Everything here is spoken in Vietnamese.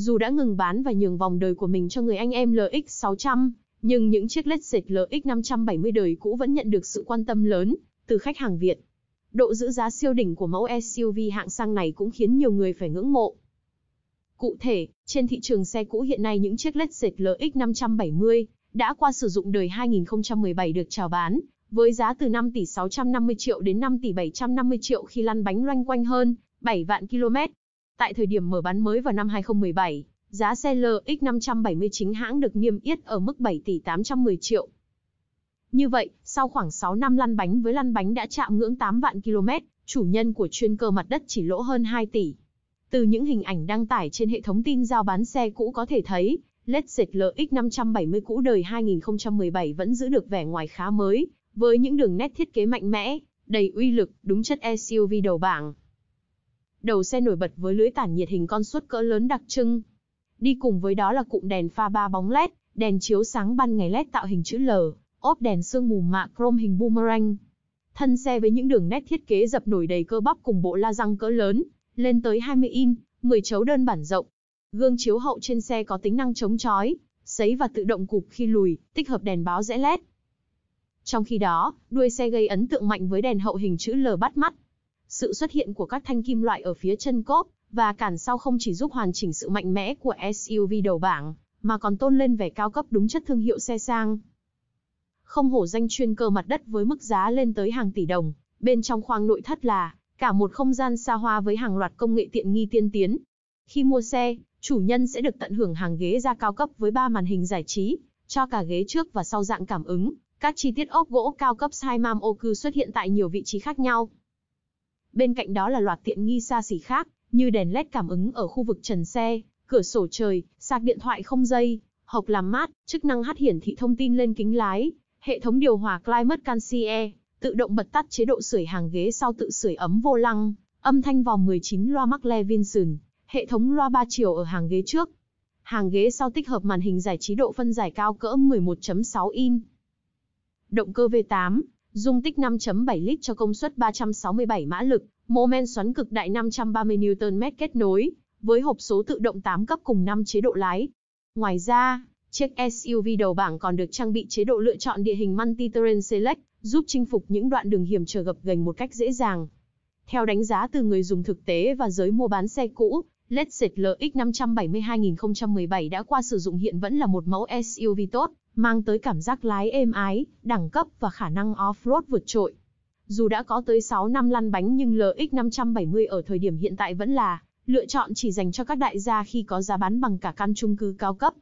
Dù đã ngừng bán và nhường vòng đời của mình cho người anh em LX600, nhưng những chiếc lết dệt LX570 đời cũ vẫn nhận được sự quan tâm lớn từ khách hàng Việt. Độ giữ giá siêu đỉnh của mẫu SUV hạng sang này cũng khiến nhiều người phải ngưỡng mộ. Cụ thể, trên thị trường xe cũ hiện nay những chiếc lết dệt LX570 đã qua sử dụng đời 2017 được chào bán với giá từ 5 tỷ 650 triệu đến 5 tỷ 750 triệu khi lăn bánh loanh quanh hơn 7 vạn km. Tại thời điểm mở bán mới vào năm 2017, giá xe LX570 chính hãng được niêm yết ở mức 7 tỷ 810 triệu. Như vậy, sau khoảng 6 năm lăn bánh với lăn bánh đã chạm ngưỡng 8 vạn km, chủ nhân của chuyên cơ mặt đất chỉ lỗ hơn 2 tỷ. Từ những hình ảnh đăng tải trên hệ thống tin giao bán xe cũ có thể thấy, Lexus LX570 cũ đời 2017 vẫn giữ được vẻ ngoài khá mới, với những đường nét thiết kế mạnh mẽ, đầy uy lực, đúng chất SUV đầu bảng đầu xe nổi bật với lưới tản nhiệt hình con suất cỡ lớn đặc trưng. Đi cùng với đó là cụm đèn pha ba bóng LED, đèn chiếu sáng ban ngày LED tạo hình chữ L, ốp đèn sương mù mạ chrome hình boomerang. Thân xe với những đường nét thiết kế dập nổi đầy cơ bắp cùng bộ la răng cỡ lớn, lên tới 20 in, 10 chấu đơn bản rộng. Gương chiếu hậu trên xe có tính năng chống chói, sấy và tự động cụp khi lùi, tích hợp đèn báo rẽ LED. Trong khi đó, đuôi xe gây ấn tượng mạnh với đèn hậu hình chữ L bắt mắt, sự xuất hiện của các thanh kim loại ở phía chân cốp và cản sau không chỉ giúp hoàn chỉnh sự mạnh mẽ của SUV đầu bảng, mà còn tôn lên vẻ cao cấp đúng chất thương hiệu xe sang. Không hổ danh chuyên cơ mặt đất với mức giá lên tới hàng tỷ đồng, bên trong khoang nội thất là cả một không gian xa hoa với hàng loạt công nghệ tiện nghi tiên tiến. Khi mua xe, chủ nhân sẽ được tận hưởng hàng ghế da cao cấp với ba màn hình giải trí, cho cả ghế trước và sau dạng cảm ứng. Các chi tiết ốp gỗ cao cấp Saimam Oku xuất hiện tại nhiều vị trí khác nhau. Bên cạnh đó là loạt tiện nghi xa xỉ khác, như đèn led cảm ứng ở khu vực trần xe, cửa sổ trời, sạc điện thoại không dây, hộc làm mát, chức năng hát hiển thị thông tin lên kính lái, hệ thống điều hòa Climate Concierge, tự động bật tắt chế độ sưởi hàng ghế sau tự sưởi ấm vô lăng, âm thanh vòng 19 loa Mark Levinson, hệ thống loa 3 chiều ở hàng ghế trước. Hàng ghế sau tích hợp màn hình giải trí độ phân giải cao cỡ 11.6 inch, Động cơ V8, dung tích 5.7 lít cho công suất 367 mã lực, mô men xoắn cực đại 530 Nm kết nối, với hộp số tự động 8 cấp cùng 5 chế độ lái. Ngoài ra, chiếc SUV đầu bảng còn được trang bị chế độ lựa chọn địa hình Multi-Terrain Select, giúp chinh phục những đoạn đường hiểm trở gập ghềnh một cách dễ dàng. Theo đánh giá từ người dùng thực tế và giới mua bán xe cũ, Lexus LX 570 2017 đã qua sử dụng hiện vẫn là một mẫu SUV tốt, mang tới cảm giác lái êm ái, đẳng cấp và khả năng off-road vượt trội. Dù đã có tới 6 năm lăn bánh nhưng LX 570 ở thời điểm hiện tại vẫn là lựa chọn chỉ dành cho các đại gia khi có giá bán bằng cả căn chung cư cao cấp.